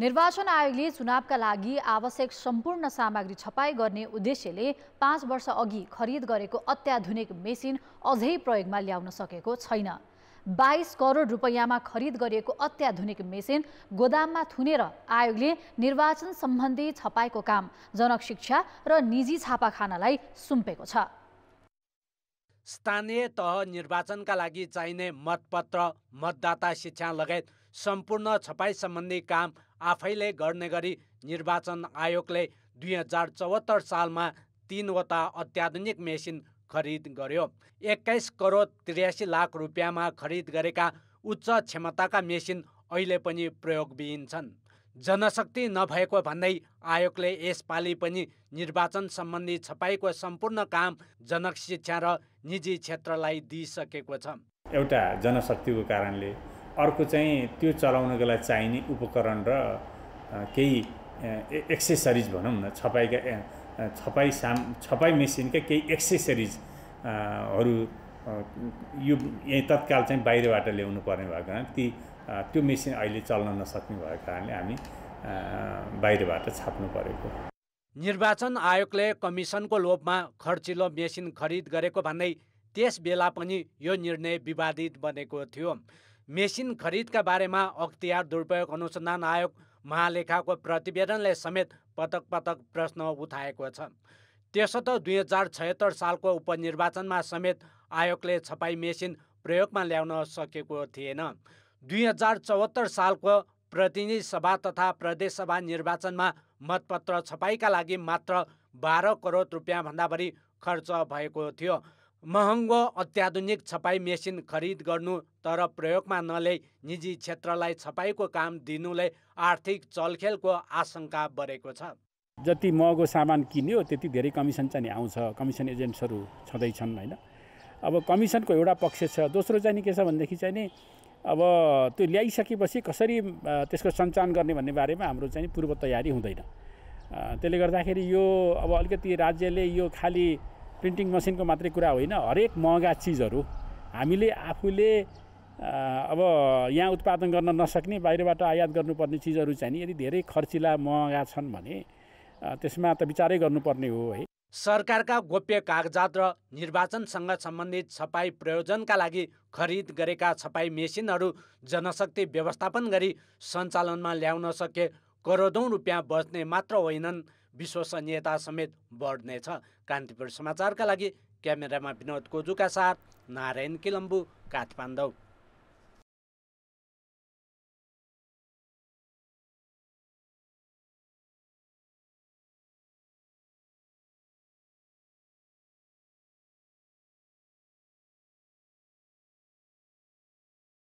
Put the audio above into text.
निर्वाचन आयोगले चुनावका लागि आवश्यक सम्पूर्ण सामग्री छपाई गर्ने उद्देश्यले पाँच वर्ष अघि खरिद गरेको अत्याधुनिक मेसिन अझै प्रयोगमा ल्याउन सकेको छैन बाइस करोड रुपैयाँमा खरिद गरिएको अत्याधुनिक मेसिन गोदाममा थुनेर आयोगले निर्वाचन सम्बन्धी छपाईको काम जनक शिक्षा र निजी छापाखानालाई सुम्पेको छ स्थानीय तह निर्वाचनका लागि चाहिने मतपत्र मतदाता शिक्षा लगायत सम्पूर्ण छपाई सम्बन्धी काम आफैले गर्ने गरी निर्वाचन आयोगले दुई हजार चौहत्तर सालमा तिनवटा अत्याधुनिक मेसिन खरिद गर्यो एक्काइस करोड त्रियासी लाख रुपियाँमा खरिद गरेका उच्च क्षमताका मेसिन अहिले पनि प्रयोगविहीन छन् जनशक्ति नभएको भन्दै आयोगले यसपालि पनि निर्वाचन सम्बन्धी छपाईको सम्पूर्ण काम जनक शिक्षा र निजी क्षेत्रलाई दिइसकेको छ एउटा जनशक्तिको कारणले अर्को चाहिँ त्यो चलाउनको लागि चाहिने उपकरण र केही एक्सेसरिज भनौँ न छपाईका छपाई साम छपाई मेसिनका केही एक्सेसरिजहरू यो यहीँ तत्काल चाहिँ बाहिरबाट ल्याउनु पर्ने भएको कारण ती त्यो मेसिन अहिले चल्न नसक्ने भएको कारणले हामी बाहिरबाट छाप्नु परेको निर्वाचन आयोगले कमिसनको लोभमा खर्चिलो मेसिन खरिद गरेको भन्दै त्यस बेला पनि यो निर्णय विवादित बनेको थियो मेसिन खरिदका बारेमा अख्तियार दुरुपयोग अनुसन्धान आयोग महालेखाको प्रतिवेदनले समेत पटक पटक प्रश्न उठाएको छ त्यसर्थ दुई हजार छयत्तर सालको उपनिर्वाचनमा समेत आयोगले छपाई मेसिन प्रयोगमा ल्याउन सकेको थिएन दुई हजार चौहत्तर सालको प्रतिनिधि सभा तथा प्रदेशसभा निर्वाचनमा मतपत्र छपाईका लागि मात्र बाह्र करोड रुपियाँभन्दा बढी खर्च भएको थियो महँगो अत्याधुनिक छपाई मेसिन खरिद गर्नु तर प्रयोगमा नल्याई निजी क्षेत्रलाई छपाईको काम दिनुले आर्थिक चलखेलको आशंका बढेको छ जति महँगो सामान किन्यो त्यति धेरै कमिसन चाहिँ आउँछ कमिसन एजेन्ट्सहरू छँदैछन् होइन अब कमिसनको एउटा पक्ष छ दोस्रो चाहिँ नि के छ भनेदेखि चाहिँ नि अब त्यो ल्याइसकेपछि कसरी त्यसको सञ्चालन गर्ने भन्ने बारेमा हाम्रो चाहिँ पूर्व तयारी हुँदैन त्यसले गर्दाखेरि यो अब अलिकति राज्यले यो खालि प्रिन्टिङ मसिनको मात्रै कुरा होइन हरेक महँगा चिजहरू हामीले आफूले अब यहाँ उत्पादन गर्न नसक्ने बाहिरबाट आयात गर्नुपर्ने चिजहरू चाहिँ यदि धेरै खर्चिला महँगा छन् भने त्यसमा त विचारै गर्नुपर्ने हो है सरकारका गोप्य कागजात र निर्वाचनसँग सम्बन्धित छपाई प्रयोजनका लागि खरिद गरेका छपाई मेसिनहरू जनशक्ति व्यवस्थापन गरी सञ्चालनमा ल्याउन सके करोडौँ रुपियाँ बच्ने मात्र होइनन् विश्वसनीयता समेत बढ्नेछ कान्तिपुर समाचारका लागि क्यामेरामा विनोद कोजुका साथ नारायण किलम्बु काठमाडौँ